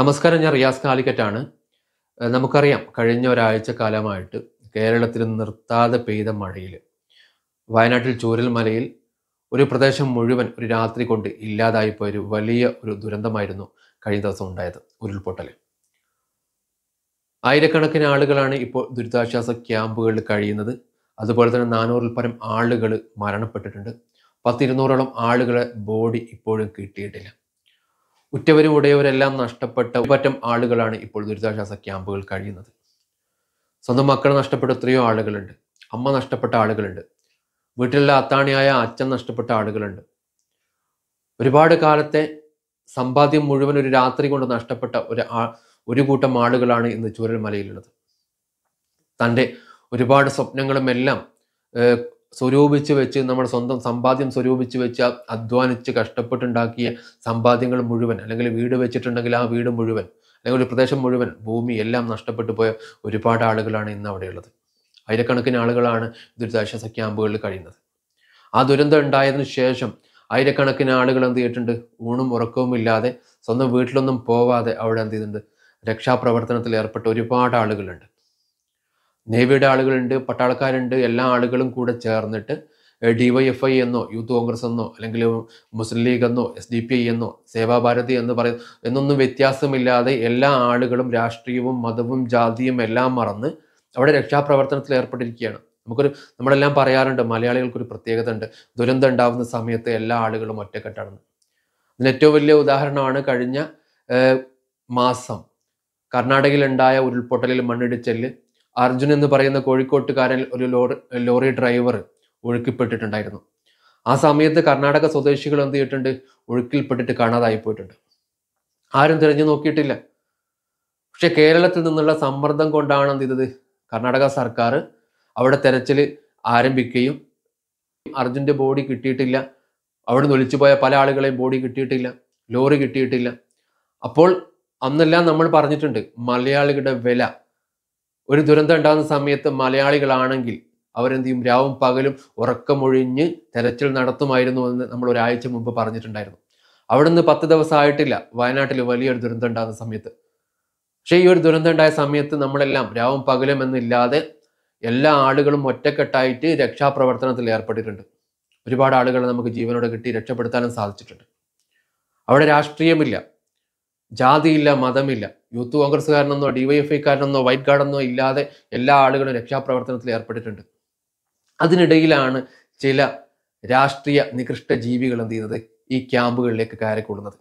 നമസ്കാരം ഞാൻ റിയാസ് കാലിക്കറ്റാണ് നമുക്കറിയാം കഴിഞ്ഞ ഒരാഴ്ച കാലമായിട്ട് കേരളത്തിൽ നിർത്താതെ പെയ്ത മഴയിൽ വയനാട്ടിൽ ചൂരൽമലയിൽ ഒരു പ്രദേശം മുഴുവൻ ഒരു രാത്രി കൊണ്ട് ഇല്ലാതായി പോയ ഒരു വലിയ ഒരു ദുരന്തമായിരുന്നു കഴിഞ്ഞ ദിവസം ഉണ്ടായത് ഉരുൾപൊട്ടൽ ആയിരക്കണക്കിന് ആളുകളാണ് ഇപ്പോൾ ദുരിതാശ്വാസ ക്യാമ്പുകളിൽ കഴിയുന്നത് അതുപോലെ തന്നെ നാനൂറിൽ പരം ആളുകൾ മരണപ്പെട്ടിട്ടുണ്ട് പത്തിരുന്നൂറോളം ആളുകളെ ബോഡി ഇപ്പോഴും കിട്ടിയിട്ടില്ല ഉറ്റവരും ഉടയവരെല്ലാം നഷ്ടപ്പെട്ട ഒരുപറ്റം ആളുകളാണ് ഇപ്പോൾ ദുരിതാശ്വാസ ക്യാമ്പുകൾ കഴിയുന്നത് സ്വന്തം മക്കൾ നഷ്ടപ്പെട്ട എത്രയോ ആളുകളുണ്ട് അമ്മ നഷ്ടപ്പെട്ട ആളുകളുണ്ട് വീട്ടിലുള്ള അത്താണിയായ അച്ഛൻ നഷ്ടപ്പെട്ട ആളുകളുണ്ട് ഒരുപാട് കാലത്തെ സമ്പാദ്യം മുഴുവൻ ഒരു രാത്രി കൊണ്ട് നഷ്ടപ്പെട്ട ഒരു ഒരു കൂട്ടം ആളുകളാണ് ഇന്ന് ചൂരൽമലയിലുള്ളത് തൻ്റെ ഒരുപാട് സ്വപ്നങ്ങളും എല്ലാം സ്വരൂപിച്ച് വെച്ച് നമ്മുടെ സ്വന്തം സമ്പാദ്യം സ്വരൂപിച്ച് വെച്ച് അധ്വാനിച്ച് കഷ്ടപ്പെട്ടുണ്ടാക്കിയ സമ്പാദ്യങ്ങൾ മുഴുവൻ അല്ലെങ്കിൽ വീട് വെച്ചിട്ടുണ്ടെങ്കിൽ ആ വീട് മുഴുവൻ അല്ലെങ്കിൽ ഒരു പ്രദേശം മുഴുവൻ ഭൂമി എല്ലാം നഷ്ടപ്പെട്ടു പോയ ഒരുപാട് ആളുകളാണ് ഇന്ന് അവിടെയുള്ളത് ആയിരക്കണക്കിന് ആളുകളാണ് ദുരിതാശ്വാസ ക്യാമ്പുകളിൽ കഴിയുന്നത് ആ ദുരന്തം ഉണ്ടായതിനു ശേഷം ആയിരക്കണക്കിന് ആളുകൾ എന്ത് ചെയ്തിട്ടുണ്ട് ഊണും ഉറക്കവും ഇല്ലാതെ സ്വന്തം വീട്ടിലൊന്നും പോവാതെ അവിടെ എന്ത് ചെയ്തിട്ടുണ്ട് രക്ഷാപ്രവർത്തനത്തിൽ ഏർപ്പെട്ട ഒരുപാട് ആളുകളുണ്ട് നേവിയുടെ ആളുകളുണ്ട് പട്ടാളക്കാരുണ്ട് എല്ലാ ആളുകളും കൂടെ ചേർന്നിട്ട് ഡിവൈഎഫ്ഐ എന്നോ യൂത്ത് കോൺഗ്രസ് എന്നോ അല്ലെങ്കിൽ മുസ്ലിം ലീഗ് എന്നോ എസ് ഡി പി ഐ എന്നോ സേവാഭാരതി എന്ന് പറയുന്ന എന്നൊന്നും വ്യത്യാസമില്ലാതെ എല്ലാ ആളുകളും രാഷ്ട്രീയവും മതവും ജാതിയും എല്ലാം മറന്ന് അവിടെ രക്ഷാപ്രവർത്തനത്തിൽ ഏർപ്പെട്ടിരിക്കുകയാണ് നമുക്കൊരു നമ്മളെല്ലാം പറയാറുണ്ട് മലയാളികൾക്കൊരു പ്രത്യേകത ഉണ്ട് ദുരന്തം ഉണ്ടാകുന്ന സമയത്ത് എല്ലാ ആളുകളും ഒറ്റക്കെട്ടാണെന്ന് അതിന് ഏറ്റവും വലിയ ഉദാഹരണമാണ് കഴിഞ്ഞ മാസം കർണാടകയിലുണ്ടായ ഉരുൾപൊട്ടലിൽ മണ്ണിടിച്ചല് അർജുൻ എന്ന് പറയുന്ന കോഴിക്കോട്ടുകാരൻ ഒരു ലോറി ലോറി ഡ്രൈവർ ഒഴുക്കിപ്പെട്ടിട്ടുണ്ടായിരുന്നു ആ സമയത്ത് കർണാടക സ്വദേശികൾ എന്ത് ചെയ്തിട്ടുണ്ട് ഒഴുക്കിൽപ്പെട്ടിട്ട് കാണാതായി പോയിട്ടുണ്ട് ആരും തിരഞ്ഞു നോക്കിയിട്ടില്ല പക്ഷെ കേരളത്തിൽ നിന്നുള്ള സമ്മർദ്ദം കൊണ്ടാണ് എന്ത് ചെയ്തത് കർണാടക സർക്കാർ അവിടെ തെരച്ചിൽ ആരംഭിക്കുകയും അർജുൻ്റെ ബോഡി കിട്ടിയിട്ടില്ല അവിടെ നിന്ന് ഒലിച്ചുപോയ പല ആളുകളെയും ബോഡി കിട്ടിയിട്ടില്ല ലോറി കിട്ടിയിട്ടില്ല അപ്പോൾ അന്നെല്ലാം നമ്മൾ പറഞ്ഞിട്ടുണ്ട് മലയാളികളുടെ വില ഒരു ദുരന്തം ഉണ്ടാകുന്ന സമയത്ത് മലയാളികളാണെങ്കിൽ അവരെന്ത് ചെയ്യും രാവും പകലും ഉറക്കമൊഴിഞ്ഞ് തെരച്ചിൽ നടത്തുമായിരുന്നു എന്ന് നമ്മൾ ഒരാഴ്ച മുമ്പ് പറഞ്ഞിട്ടുണ്ടായിരുന്നു അവിടുന്ന് പത്ത് ആയിട്ടില്ല വയനാട്ടിൽ വലിയൊരു ദുരന്തം ഉണ്ടാകുന്ന സമയത്ത് പക്ഷേ ഈ ഒരു ദുരന്തം ഉണ്ടായ സമയത്ത് നമ്മളെല്ലാം രാവും പകലും എന്നില്ലാതെ എല്ലാ ആളുകളും ഒറ്റക്കെട്ടായിട്ട് രക്ഷാപ്രവർത്തനത്തിൽ ഏർപ്പെട്ടിട്ടുണ്ട് ഒരുപാട് ആളുകളെ നമുക്ക് ജീവനോടെ കിട്ടി രക്ഷപ്പെടുത്താനും സാധിച്ചിട്ടുണ്ട് അവിടെ രാഷ്ട്രീയമില്ല ജാതിയില്ല മതമില്ല യൂത്ത് കോൺഗ്രസ്സുകാരനെന്നോ ഡിവൈഎഫ്ഐക്കാരനെന്നോ വൈറ്റ് ഗാർഡെന്നോ ഇല്ലാതെ എല്ലാ ആളുകളും രക്ഷാപ്രവർത്തനത്തിൽ ഏർപ്പെട്ടിട്ടുണ്ട് അതിനിടയിലാണ് ചില രാഷ്ട്രീയ നികൃഷ്ട ജീവികൾ എന്ത് ചെയ്യുന്നത് ഈ ക്യാമ്പുകളിലേക്ക് കയറിക്കൊള്ളുന്നത്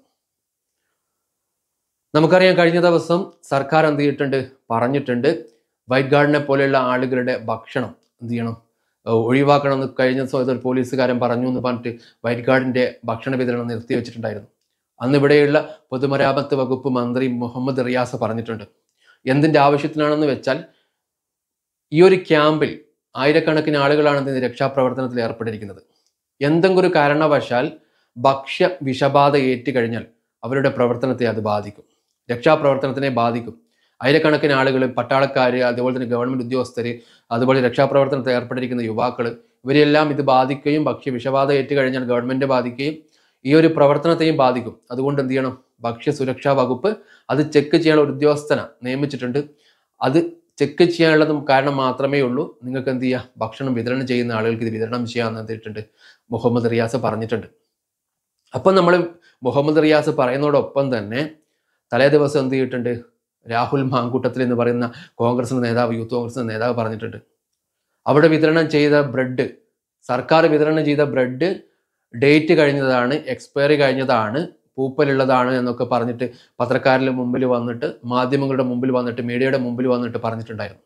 നമുക്കറിയാം കഴിഞ്ഞ ദിവസം സർക്കാർ എന്ത് ചെയ്തിട്ടുണ്ട് പറഞ്ഞിട്ടുണ്ട് വൈറ്റ് ഗാർഡിനെ പോലെയുള്ള ആളുകളുടെ ഭക്ഷണം എന്ത് ചെയ്യണം ഒഴിവാക്കണം എന്ന് കഴിഞ്ഞ ദിവസം പോലീസുകാരൻ പറഞ്ഞു എന്ന് പറഞ്ഞിട്ട് വൈറ്റ് ഗാർഡിന്റെ ഭക്ഷണ വിതരണം നിർത്തി വെച്ചിട്ടുണ്ടായിരുന്നു അന്ന് ഇവിടെയുള്ള പൊതുമരാമത്ത് വകുപ്പ് മന്ത്രി മുഹമ്മദ് റിയാസ് പറഞ്ഞിട്ടുണ്ട് എന്തിൻ്റെ ആവശ്യത്തിനാണെന്ന് വെച്ചാൽ ഈ ഒരു ക്യാമ്പിൽ ആയിരക്കണക്കിന് ആളുകളാണ് ഇതിന് രക്ഷാപ്രവർത്തനത്തിൽ ഏർപ്പെട്ടിരിക്കുന്നത് എന്തെങ്കിലും ഒരു കാരണവശാൽ ഭക്ഷ്യ വിഷബാധ ഏറ്റുകഴിഞ്ഞാൽ കഴിഞ്ഞാൽ അവരുടെ പ്രവർത്തനത്തെ അത് ബാധിക്കും രക്ഷാപ്രവർത്തനത്തിനെ ബാധിക്കും ആയിരക്കണക്കിന് ആളുകൾ പട്ടാളക്കാർ അതുപോലെ തന്നെ ഗവൺമെൻറ് ഉദ്യോഗസ്ഥർ അതുപോലെ രക്ഷാപ്രവർത്തനത്തിൽ ഏർപ്പെട്ടിരിക്കുന്ന യുവാക്കൾ ഇവരെല്ലാം ഇത് ബാധിക്കുകയും ഭക്ഷ്യ വിഷബാധ ഏറ്റുകഴിഞ്ഞാൽ ഗവൺമെൻറ് ബാധിക്കുകയും ഈ ഒരു പ്രവർത്തനത്തെയും ബാധിക്കും അതുകൊണ്ട് എന്ത് ചെയ്യണം ഭക്ഷ്യ സുരക്ഷാ വകുപ്പ് അത് ചെക്ക് ചെയ്യാനുള്ള ഒരു ഉദ്യോഗസ്ഥനെ നിയമിച്ചിട്ടുണ്ട് അത് ചെക്ക് ചെയ്യാനുള്ളതും കാരണം മാത്രമേ ഉള്ളൂ നിങ്ങൾക്ക് എന്ത് ചെയ്യാം ഭക്ഷണം വിതരണം ചെയ്യുന്ന ആളുകൾക്ക് ഇത് വിതരണം ചെയ്യാമെന്ന് എന്തിട്ടുണ്ട് മുഹമ്മദ് റിയാസ് പറഞ്ഞിട്ടുണ്ട് അപ്പം നമ്മൾ മുഹമ്മദ് റിയാസ് പറയുന്നതോടൊപ്പം തന്നെ തലേ ദിവസം എന്ത് ചെയ്തിട്ടുണ്ട് രാഹുൽ മാങ്കൂട്ടത്തിൽ എന്ന് പറയുന്ന കോൺഗ്രസിൻ്റെ നേതാവ് യൂത്ത് കോൺഗ്രസിൻ്റെ നേതാവ് പറഞ്ഞിട്ടുണ്ട് അവിടെ വിതരണം ചെയ്ത ബ്രെഡ് സർക്കാർ വിതരണം ചെയ്ത ബ്രെഡ് ഡേറ്റ് കഴിഞ്ഞതാണ് എക്സ്പയറി കഴിഞ്ഞതാണ് പൂപ്പലുള്ളതാണ് എന്നൊക്കെ പറഞ്ഞിട്ട് പത്രക്കാരുടെ മുമ്പിൽ വന്നിട്ട് മാധ്യമങ്ങളുടെ മുമ്പിൽ വന്നിട്ട് മീഡിയയുടെ മുമ്പിൽ വന്നിട്ട് പറഞ്ഞിട്ടുണ്ടായിരുന്നു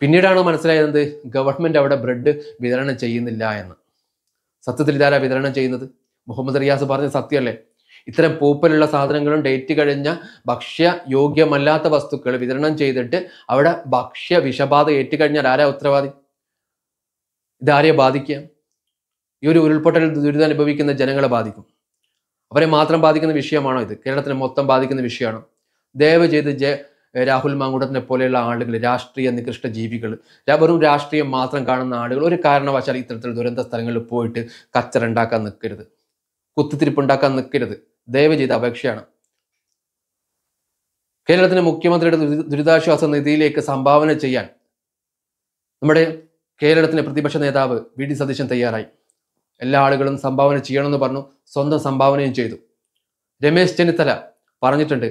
പിന്നീടാണ് മനസ്സിലായത് ഗവൺമെൻറ് അവിടെ ബ്രെഡ് വിതരണം ചെയ്യുന്നില്ല എന്ന് സത്യത്തിൽ ഇതാരാ വിതരണം ചെയ്യുന്നത് മുഹമ്മദ് റിയാസ് പറഞ്ഞ സത്യമല്ലേ ഇത്തരം പൂപ്പലുള്ള സാധനങ്ങളും ഡേറ്റ് കഴിഞ്ഞ ഭക്ഷ്യ യോഗ്യമല്ലാത്ത വസ്തുക്കൾ വിതരണം ചെയ്തിട്ട് അവിടെ ഭക്ഷ്യ വിഷബാധ ഏറ്റുകഴിഞ്ഞാൽ ആരാ ഉത്തരവാദി ഇതാരെയെ ബാധിക്കുക ഈ ഒരു ഉരുൾപൊട്ടൽ ദുരിതം അനുഭവിക്കുന്ന ജനങ്ങളെ ബാധിക്കും അവരെ മാത്രം ബാധിക്കുന്ന വിഷയമാണോ ഇത് കേരളത്തിനെ മൊത്തം ബാധിക്കുന്ന വിഷയമാണോ ദയവ് ചെയ്ത് ജെ രാഹുൽ മാങ്കുടത്തിനെ പോലെയുള്ള ആളുകൾ രാഷ്ട്രീയ നികൃഷ്ട ജീവികൾ വെറും രാഷ്ട്രീയം മാത്രം കാണുന്ന ആളുകൾ ഒരു കാരണവശാൽ ഇത്തരത്തിൽ ദുരന്ത സ്ഥലങ്ങളിൽ പോയിട്ട് കച്ചറ ഉണ്ടാക്കാൻ നിൽക്കരുത് ഉണ്ടാക്കാൻ നിൽക്കരുത് ദയവ് ചെയ്ത് അപേക്ഷയാണ് കേരളത്തിലെ മുഖ്യമന്ത്രിയുടെ ദുരിതാശ്വാസ നിധിയിലേക്ക് സംഭാവന ചെയ്യാൻ നമ്മുടെ കേരളത്തിലെ പ്രതിപക്ഷ നേതാവ് വി ഡി സതീശൻ തയ്യാറായി എല്ലാ ആളുകളും സംഭാവന ചെയ്യണമെന്ന് പറഞ്ഞു സ്വന്തം സംഭാവനയും ചെയ്തു രമേശ് ചെന്നിത്തല പറഞ്ഞിട്ടുണ്ട്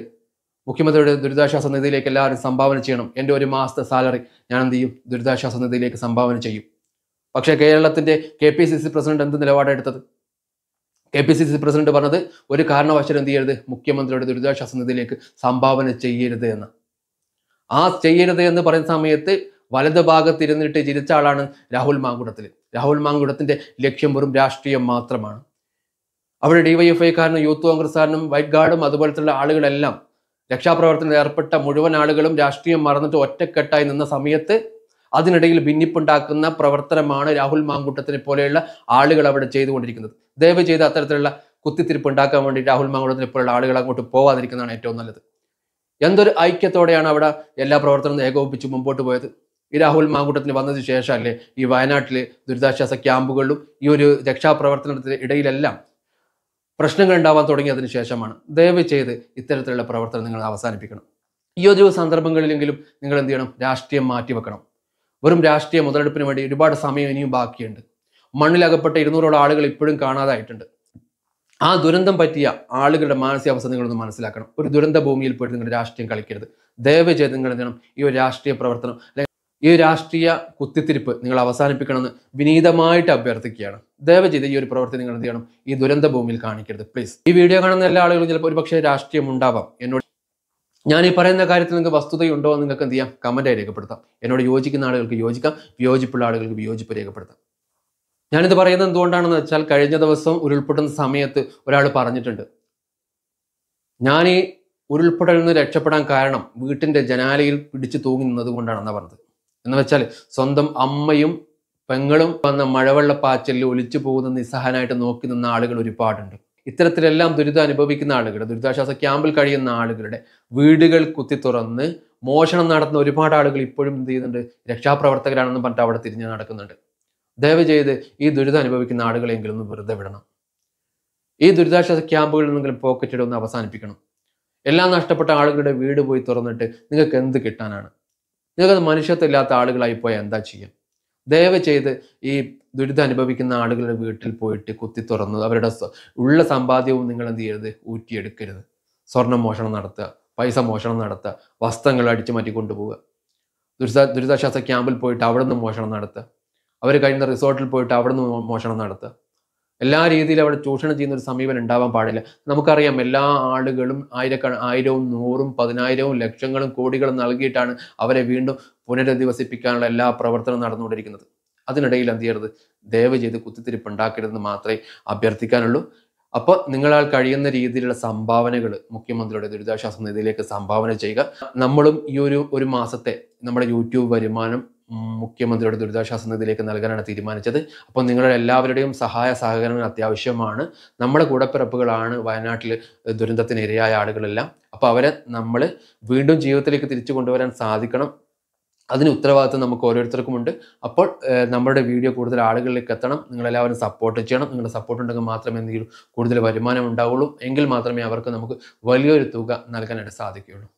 മുഖ്യമന്ത്രിയുടെ ദുരിതാശ്വാസ നിധിയിലേക്ക് എല്ലാവരും സംഭാവന ചെയ്യണം എൻ്റെ ഒരു മാസത്തെ സാലറി ഞാൻ എന്ത് ചെയ്യും ദുരിതാശ്വാസ നിധിയിലേക്ക് സംഭാവന ചെയ്യും പക്ഷേ കേരളത്തിൻ്റെ K P C C president എന്ത് നിലപാടെടുത്തത് K P C C president പറഞ്ഞത് ഒരു കാരണവശാലും എന്ത് ചെയ്യരുത് മുഖ്യമന്ത്രിയുടെ ദുരിതാശ്വാസ നിധിയിലേക്ക് സംഭാവന ചെയ്യരുത് എന്ന് ആ ചെയ്യരുത് എന്ന് പറയുന്ന സമയത്ത് വലതുഭാഗത്ത് ഭാഗത്തിരുന്നിട്ട് ചിരിച്ച ആളാണ് രാഹുൽ മാങ്കുടത്തിൽ രാഹുൽ മാങ്കുടത്തിന്റെ ലക്ഷ്യം വെറും രാഷ്ട്രീയം മാത്രമാണ് ഡിവൈഎഫ്ഐ ഡിവൈഎഫ്ഐക്കാരനും യൂത്ത് കോൺഗ്രസ്സുകാരനും വൈറ്റ് ഗാർഡും അതുപോലത്തുള്ള ആളുകളെല്ലാം രക്ഷാപ്രവർത്തനത്തിൽ ഏർപ്പെട്ട മുഴുവൻ ആളുകളും രാഷ്ട്രീയം മറന്നിട്ട് ഒറ്റക്കെട്ടായി നിന്ന സമയത്ത് അതിനിടയിൽ ഭിന്നിപ്പുണ്ടാക്കുന്ന പ്രവർത്തനമാണ് രാഹുൽ മാങ്കുട്ടത്തിനെ പോലെയുള്ള ആളുകൾ അവിടെ ചെയ്തുകൊണ്ടിരിക്കുന്നത് ദയവ് ചെയ്ത് അത്തരത്തിലുള്ള കുത്തിത്തിരിപ്പ് ഉണ്ടാക്കാൻ വേണ്ടി രാഹുൽ മാങ്കൂട്ടത്തിനെ പോലെയുള്ള ആളുകൾ അങ്ങോട്ട് പോവാതിരിക്കുന്നതാണ് ഏറ്റവും നല്ലത് എന്തൊരു ഐക്യത്തോടെയാണ് അവിടെ എല്ലാ പ്രവർത്തനവും ഏകോപിപ്പിച്ച് മുമ്പോട്ട് പോയത് ഈ രാഹുൽ മാങ്കൂട്ടത്തിന് വന്നതിന് അല്ലേ ഈ വയനാട്ടിൽ ദുരിതാശ്വാസ ക്യാമ്പുകളിലും ഈ ഒരു രക്ഷാപ്രവർത്തനത്തിന് ഇടയിലെല്ലാം പ്രശ്നങ്ങൾ ഉണ്ടാവാൻ തുടങ്ങിയതിന് ശേഷമാണ് ദയവ് ചെയ്ത് ഇത്തരത്തിലുള്ള പ്രവർത്തനം നിങ്ങൾ അവസാനിപ്പിക്കണം ഈ ഒരു സന്ദർഭങ്ങളിലെങ്കിലും നിങ്ങൾ എന്ത് ചെയ്യണം രാഷ്ട്രീയം മാറ്റിവെക്കണം വെറും രാഷ്ട്രീയ മുതലെടുപ്പിന് വേണ്ടി ഒരുപാട് സമയം ഇനിയും ബാക്കിയുണ്ട് മണ്ണിലകപ്പെട്ട ഇരുന്നൂറോളം ആളുകൾ ഇപ്പോഴും കാണാതായിട്ടുണ്ട് ആ ദുരന്തം പറ്റിയ ആളുകളുടെ മാനസികാവസ്ഥ നിങ്ങളൊന്ന് മനസ്സിലാക്കണം ഒരു ദുരന്ത ഭൂമിയിൽ പോയിട്ട് നിങ്ങൾ രാഷ്ട്രീയം കളിക്കരുത് ദയവ് ചെയ്ത് നിങ്ങൾ എന്ത് ചെയ്യണം ഈ ഒരു രാഷ്ട്രീയ പ്രവർത്തനം ഈ രാഷ്ട്രീയ കുത്തിത്തിരിപ്പ് നിങ്ങൾ അവസാനിപ്പിക്കണമെന്ന് വിനീതമായിട്ട് അഭ്യർത്ഥിക്കുകയാണ് ചെയ്ത് ഈ ഒരു പ്രവൃത്തി നിങ്ങൾ എന്ത് ചെയ്യണം ഈ ദുരന്ത ഭൂമിയിൽ കാണിക്കരുത് പ്ലീസ് ഈ വീഡിയോ കാണുന്ന എല്ലാ ആളുകളും ചിലപ്പോൾ ഒരുപക്ഷെ രാഷ്ട്രീയം ഉണ്ടാവാം എന്നോട് ഞാൻ ഈ പറയുന്ന കാര്യത്തിൽ നിങ്ങൾക്ക് വസ്തുതയുണ്ടോ എന്ന് നിങ്ങൾക്ക് എന്ത് ചെയ്യാം കമൻറ്റായി രേഖപ്പെടുത്താം എന്നോട് യോജിക്കുന്ന ആളുകൾക്ക് യോജിക്കാം വിയോജിപ്പുള്ള ആളുകൾക്ക് വിയോജിപ്പ് രേഖപ്പെടുത്താം ഞാനിത് പറയുന്നത് എന്തുകൊണ്ടാണെന്ന് വെച്ചാൽ കഴിഞ്ഞ ദിവസം ഉരുൾപൊട്ടുന്ന സമയത്ത് ഒരാൾ പറഞ്ഞിട്ടുണ്ട് ഞാൻ ഈ ഉരുൾപൊട്ടലിൽ നിന്ന് രക്ഷപ്പെടാൻ കാരണം വീട്ടിൻ്റെ ജനാലയിൽ പിടിച്ചു തൂങ്ങി നിന്നത് കൊണ്ടാണെന്നാണ് പറഞ്ഞത് എന്ന് വെച്ചാൽ സ്വന്തം അമ്മയും പെങ്ങളും വന്ന മഴവെള്ള പാച്ചലിൽ ഒലിച്ചു പോകുന്ന നിസ്സഹനായിട്ട് നോക്കി നിന്ന ആളുകൾ ഒരുപാടുണ്ട് ഇത്തരത്തിലെല്ലാം ദുരിതം അനുഭവിക്കുന്ന ആളുകളുടെ ദുരിതാശ്വാസ ക്യാമ്പിൽ കഴിയുന്ന ആളുകളുടെ വീടുകൾ കുത്തി തുറന്ന് മോഷണം നടത്തുന്ന ഒരുപാട് ആളുകൾ ഇപ്പോഴും എന്ത് ചെയ്യുന്നുണ്ട് രക്ഷാപ്രവർത്തകരാണെന്ന് പറഞ്ഞിട്ട് അവിടെ തിരിഞ്ഞ് നടക്കുന്നുണ്ട് ദയവ് ചെയ്ത് ഈ ദുരിതം അനുഭവിക്കുന്ന ആളുകളെങ്കിലും ഒന്ന് വെറുതെ വിടണം ഈ ദുരിതാശ്വാസ ക്യാമ്പുകളിൽ നിന്നെങ്കിലും പോക്കറ്റിടൊന്ന് അവസാനിപ്പിക്കണം എല്ലാം നഷ്ടപ്പെട്ട ആളുകളുടെ വീട് പോയി തുറന്നിട്ട് നിങ്ങൾക്ക് എന്ത് കിട്ടാനാണ് നിങ്ങൾക്കത് മനുഷ്യത്വമില്ലാത്ത ആളുകളായി പോയാൽ എന്താ ചെയ്യാം ദയവ് ചെയ്ത് ഈ ദുരിതം അനുഭവിക്കുന്ന ആളുകളുടെ വീട്ടിൽ പോയിട്ട് കുത്തി തുറന്ന് അവരുടെ ഉള്ള സമ്പാദ്യവും നിങ്ങൾ എന്ത് ചെയ്യരുത് ഊറ്റിയെടുക്കരുത് സ്വർണം മോഷണം നടത്തുക പൈസ മോഷണം നടത്തുക വസ്ത്രങ്ങൾ അടിച്ചു മാറ്റി കൊണ്ടുപോവുക ദുരിത ദുരിതാശ്വാസ ക്യാമ്പിൽ പോയിട്ട് അവിടെ നിന്ന് മോഷണം നടത്തുക അവർ കഴിയുന്ന റിസോർട്ടിൽ പോയിട്ട് അവിടെ നിന്ന് മോഷണം നടത്തുക എല്ലാ രീതിയിലും അവിടെ ചൂഷണം ചെയ്യുന്ന ഒരു സമീപനം ഉണ്ടാവാൻ പാടില്ല നമുക്കറിയാം എല്ലാ ആളുകളും ആയിരക്കണ ആയിരവും നൂറും പതിനായിരവും ലക്ഷങ്ങളും കോടികളും നൽകിയിട്ടാണ് അവരെ വീണ്ടും പുനരധിവസിപ്പിക്കാനുള്ള എല്ലാ പ്രവർത്തനവും നടന്നുകൊണ്ടിരിക്കുന്നത് അതിനിടയിൽ എന്ത് ചെയ്യരുത് ദയവ് ചെയ്ത് കുത്തിത്തിരിപ്പ് ഉണ്ടാക്കരുതെന്ന് മാത്രമേ അഭ്യർത്ഥിക്കാനുള്ളൂ അപ്പോൾ നിങ്ങളാൽ കഴിയുന്ന രീതിയിലുള്ള സംഭാവനകൾ മുഖ്യമന്ത്രിയുടെ ദുരിതാശ്വാസ നിധിയിലേക്ക് സംഭാവന ചെയ്യുക നമ്മളും ഈ ഒരു ഒരു മാസത്തെ നമ്മുടെ യൂട്യൂബ് വരുമാനം മുഖ്യമന്ത്രിയുടെ ദുരിതാശ്വാസ നിധിയിലേക്ക് നൽകാനാണ് തീരുമാനിച്ചത് അപ്പോൾ നിങ്ങളുടെ എല്ലാവരുടെയും സഹായ സഹകരണം അത്യാവശ്യമാണ് നമ്മുടെ കൂടപ്പിറപ്പുകളാണ് വയനാട്ടിൽ ദുരന്തത്തിന് ഇരയായ ആളുകളെല്ലാം അപ്പോൾ അവരെ നമ്മൾ വീണ്ടും ജീവിതത്തിലേക്ക് തിരിച്ചു കൊണ്ടുവരാൻ സാധിക്കണം അതിന് ഉത്തരവാദിത്വം നമുക്ക് ഓരോരുത്തർക്കുമുണ്ട് അപ്പോൾ നമ്മുടെ വീഡിയോ കൂടുതൽ ആളുകളിലേക്ക് എത്തണം നിങ്ങളെല്ലാവരും സപ്പോർട്ട് ചെയ്യണം നിങ്ങളുടെ സപ്പോർട്ട് ഉണ്ടെങ്കിൽ മാത്രമേ എന്തെങ്കിലും കൂടുതൽ വരുമാനം ഉണ്ടാവുള്ളൂ എങ്കിൽ മാത്രമേ അവർക്ക് നമുക്ക് വലിയൊരു തുക നൽകാനായിട്ട് സാധിക്കുകയുള്ളൂ